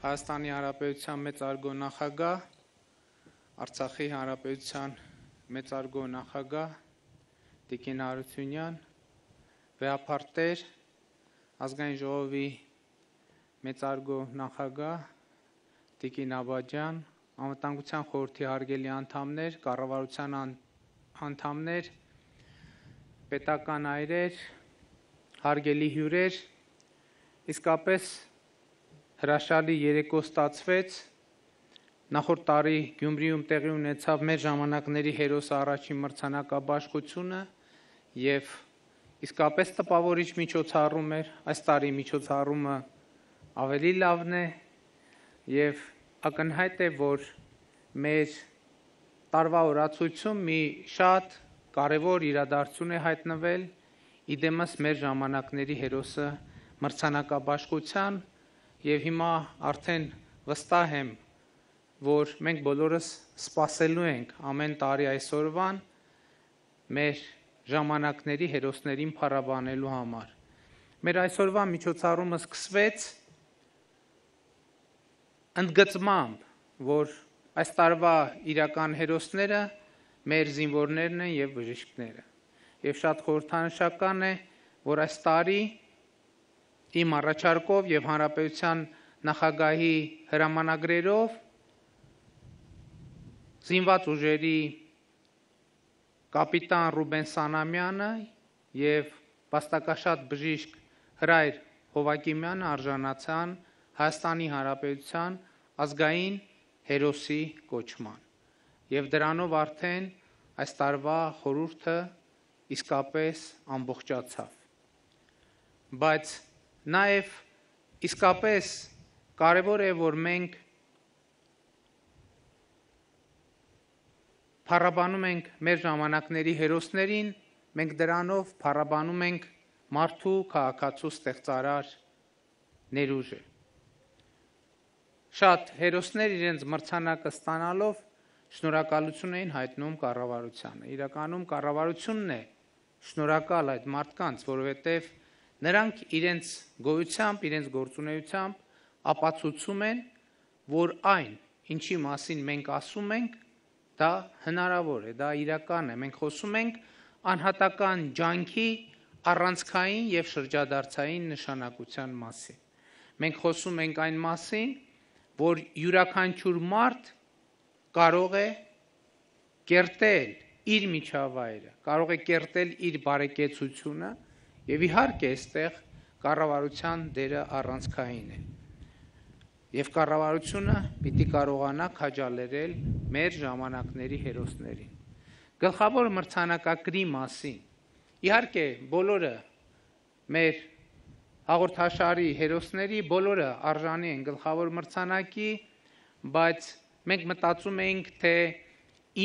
Հայաստանի Հանրապետության մեծ արգո նախագահ, Արցախի Հանրապետության մեծ արգո նախագահ Տիկին Հարությունյան, վեապարտեր, ազգային ժողովի մեծ արգո նախագահ Տիկին Աբաջյան, անվտանգության խորհրդի հարգելի անդամներ, կառավարության անդամներ, պետական այրեր, հարգելի հյուրեր, իսկապես հրաշալի երեկո ստացվեց։ Նախորդ տարի Գյումրիում տեղի ունեցավ մեր ժամանակների հերոս առաջին մրցանակաբաշխությունը եւ իսկապես տպավորիչ միջոցառում էր։ Այս տարի միջոցառումը ավելի լավն է եւ ակնհայտ է, որ մեր տարվա օրացույցում մի շատ կարևոր իրադարձություն է հայտնվել իդեմս մեր ժամանակների հերոսը մրցանակաբաշխության եւ հիմա արդեն վստահ եմ, որ մենք բոլորս սпасելու ենք ամեն տարի այսօրվան մեր ժամանակների հերոսներին փառաբանելու համար։ Մեր այսօրվա միջոցառումը սկսվեց ընդգծմամբ, որ այս տարվա իրական հերոսները մեր զինվորներն են եւ բժիշկները։ Եվ շատ խորհրդանշական է, որ այս տարի իմ առաջարկով եւ հանրապետության նախագահի հրամանագրերով զինված ուժերի կապիտան Ռուբեն Սանամյանը եւ վաստակաշատ բժիշկ Հրայր Հովակիմյանը արժանացան Հայաստանի Հանրապետության ազգային հերոսի կոչման։ Եվ դրանով արդեն այս տարվա խորհուրդը իսկապես ամբողջացավ։ Բայց Նաև իսկապես կարևոր է, որ մենք փառաբանում ենք մեր ժամանակների հերոսներին, մենք դրանով փառաբանում ենք մարդու քաղաքացու ստեղծարար ներուժը։ Շատ հերոսներ իրենց մրցանակը ստանալով շնորհակալություն էին հայտնում կառավարությանը։ Իրականում կառավարությունն է շնորհակալ այդ մարդկանց, որովհետև Նրանք իրենց գոյությամբ, իրենց գործունեությամբ ապացուցում են, որ այն, ինչի մասին մենք ասում ենք, դա հնարավոր է, դա իրական է։ Մենք խոսում ենք անհատական ջանքի առանցքային եւ շրջադարձային նշանակության մասին։ Մենք խոսում ենք այն մասին, որ յուրաքանչյուր մարդ կարող է կերտել իր միջավայրը, կարող է կերտել իր բարեկեցությունը Եվ իհարկե, այստեղ կառավարության դերը առանցքային է։ Եվ կառավարությունը պիտի կարողանա քաջալերել մեր ժամանակների հերոսներին։ Գլխավոր մրցանակակրի մասին։ Իհարկե, բոլորը մեր հաղորդաշարի հերոսների բոլորը արժանի են գլխավոր մրցանակի, բայց մենք մտածում էինք, թե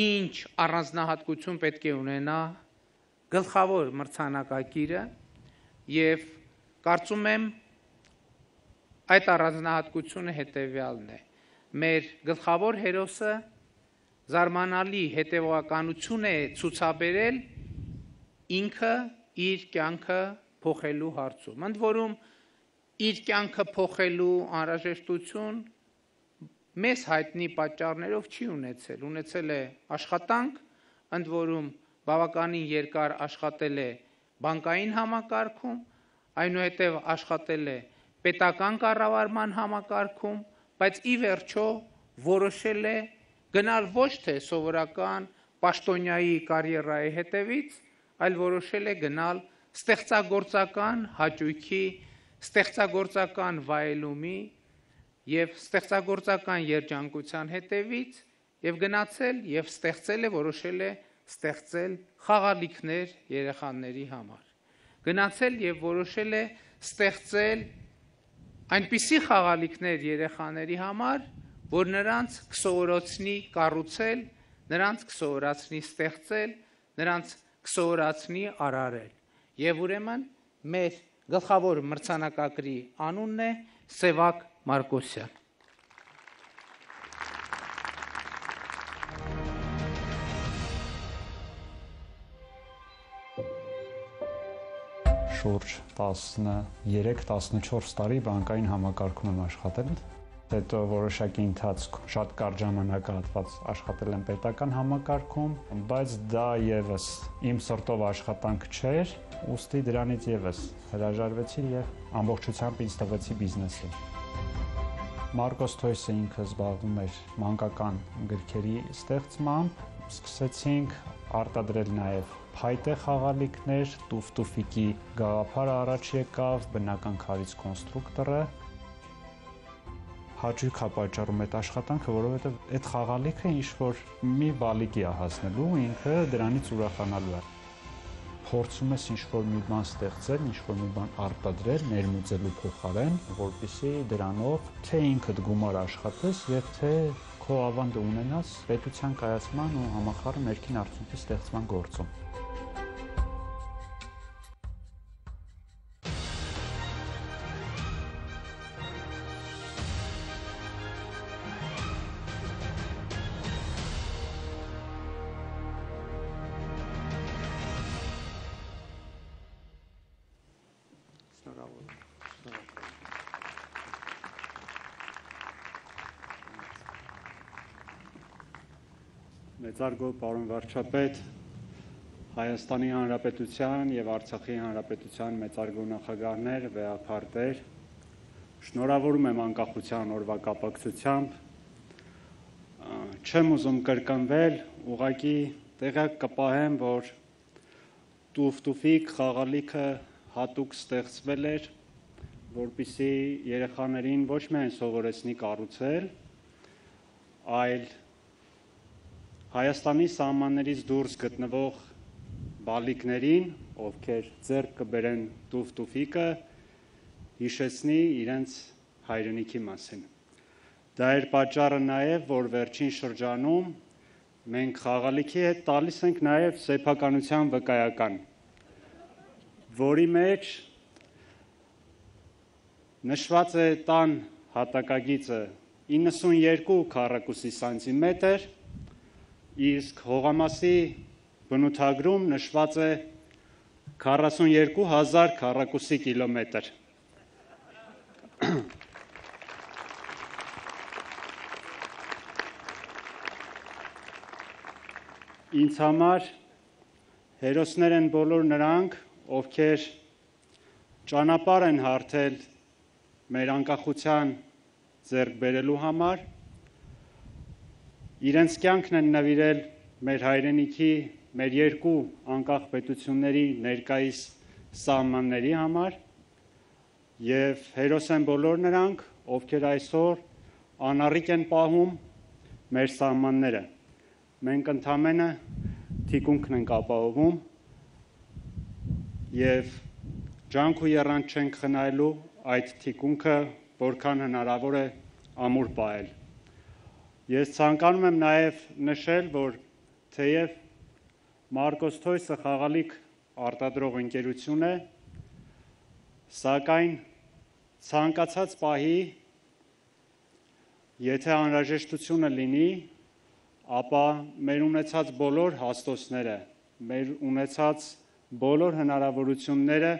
ինչ առանձնահատկություն պետք է ունենա գլխավոր մրցանակակիրը Եվ կարծում եմ այդ առանձնահատկությունը հետևյալն է։ Մեր գլխավոր հերոսը զարմանալի հետևողականություն է ցուցաբերել ինքը իր կյանքը փոխելու հարցում։ Ընդ որում իր կյանքը փոխելու անհրաժեշտություն մեզ հայտնի պատճառներով չի ունեցել։ Ունեցել է աշխատանք, ընդ որում բավականին երկար աշխատել է բանկային համակարգում, այնուհետև աշխատել է պետական կառավարման համակարգում, բայց ի վերջո որոշել է գնալ ոչ թե սովորական պաշտոնյայի կարիերայի հետևից, այլ որոշել է գնալ ստեղծագործական հաճույքի, ստեղծագործական վայելումի եւ ստեղծագործական երջանկության հետևից եւ գնացել եւ ստեղծել է որոշել է ստեղծել խաղալիքներ երեխաների համար։ Գնացել եւ որոշել է ստեղծել այնպիսի խաղալիքներ երեխաների համար, որ նրանց կսովորացնի կառուցել, նրանց կսովորացնի ստեղծել, նրանց կսովորացնի արարել։ Եվ ուրեմն մեր գլխավոր մրցանակակրի անունն է Սևակ Մարկոսյան։ շուրջ 13-14 տարի բանկային համակարգում եմ աշխատել։ Հետո որոշակի ընթացքում շատ կարճ ժամանակահատված աշխատել եմ պետական համակարգում, բայց դա եւս իմ սրտով աշխատանք չէր, ուստի դրանից եւս հրաժարվեցի եւ ամբողջությամբ ինձ տվեցի բիզնեսը։ Մարկոս Թոյսը ինքը զբաղվում էր մանկական գրքերի ստեղծմամբ, սկսեցինք արտադրել նաեւ փայտե խաղալիքներ, տուֆտուֆիկի գաղափարը առաջ եկավ, բնական քարից կոնստրուկտորը հաճույք է պատճառում այդ աշխատանքը, որովհետև այդ խաղալիքը ինչ որ մի բալիկի է հասնելու, ինքը դրանից ուրախանալու է։ Փորձում ես ինչ որ մի բան ստեղծել, ինչ որ մի բան արտադրել, ներմուծելու փոխարեն, որpիսի դրանով թե ինքդ գումար աշխատես եւ թե քո ավանդը ունենաս պետության կայացման ու համախառն ներքին արդյունքի ստեղծման գործում։ Մեծարգո պարոն վարչապետ, Հայաստանի Հանրապետության եւ Արցախի Հանրապետության մեծարգո նախագահներ, վեհապարտեր, շնորհավորում եմ անկախության օրվա կապակցությամբ չեմ ուզում կրկնվել, ուղակի տեղակ կպահեմ, որ տուֆտուֆիկ խաղալիքը հատուկ ստեղծվել էր, որպիսի երեխաներին ոչ միայն սովորեցնի կառուցել, այլ Հայաստանի սահմաններից դուրս գտնվող բալիկներին, ովքեր ձեռք կբերեն տուֆ-տուֆիկը, հիշեցնի իրենց հայրենիքի մասին։ Դա էր պատճառը նաև, որ վերջին շրջանում մենք խաղալիքի հետ տալիս ենք նաև սեփականության վկայական, որի մեջ նշված է տան հատակագիծը 92 քառակուսի սանտիմետր, իսկ հողամասի բնութագրում նշված է 42000 քառակուսի կիլոմետր։ Ինձ համար հերոսներ են բոլոր նրանք, ովքեր ճանապարհ են հարթել մեր անկախության ձեռք բերելու համար իրենց կյանքն են նվիրել մեր հայրենիքի, մեր երկու անկախ պետությունների ներկայիս սահմանների համար եւ հերոս են բոլոր նրանք, ովքեր այսօր անառիկ են պահում մեր սահմանները։ Մենք ընդամենը թիկունքն ենք ապահովում եւ ջանք ու երանք չենք խնայելու այդ թիկունքը, որքան հնարավոր է ամուր պահել։ Ես ցանկանում եմ նաև նշել, որ թեև Մարկոս Թոյսը խաղալիք արտադրող ընկերություն է, սակայն ցանկացած պահի եթե անհրաժեշտությունը լինի, ապա մեր ունեցած բոլոր հաստոցները, մեր ունեցած բոլոր հնարավորությունները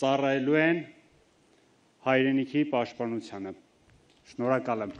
ծառայելու են հայրենիքի պաշտպանությանը։ Շնորհակալ եմ։